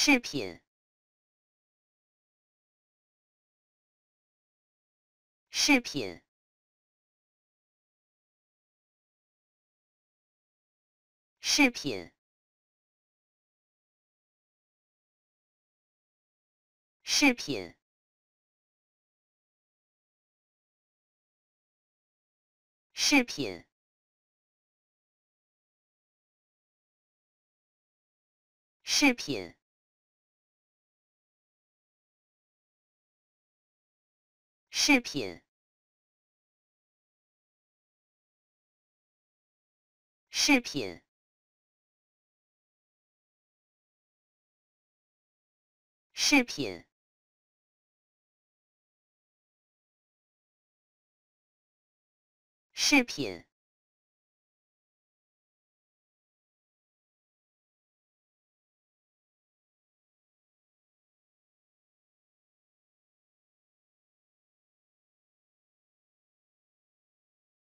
饰品，饰品，饰品，饰品，饰品，饰品。饰品，饰品，饰品，饰品。